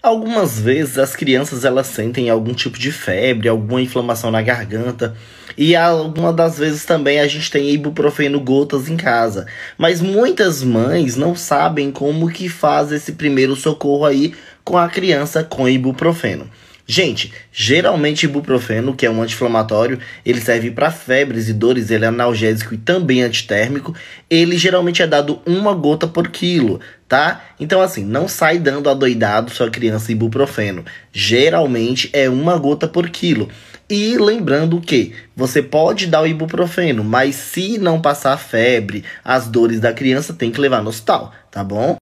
Algumas vezes as crianças elas sentem algum tipo de febre, alguma inflamação na garganta, e algumas das vezes também a gente tem ibuprofeno gotas em casa. Mas muitas mães não sabem como que faz esse primeiro socorro aí com a criança com ibuprofeno. Gente, geralmente ibuprofeno, que é um anti-inflamatório, ele serve para febres e dores, ele é analgésico e também antitérmico. Ele geralmente é dado uma gota por quilo, tá? Então assim, não sai dando adoidado sua criança ibuprofeno. Geralmente é uma gota por quilo. E lembrando que você pode dar o ibuprofeno, mas se não passar a febre, as dores da criança tem que levar no hospital, tá bom?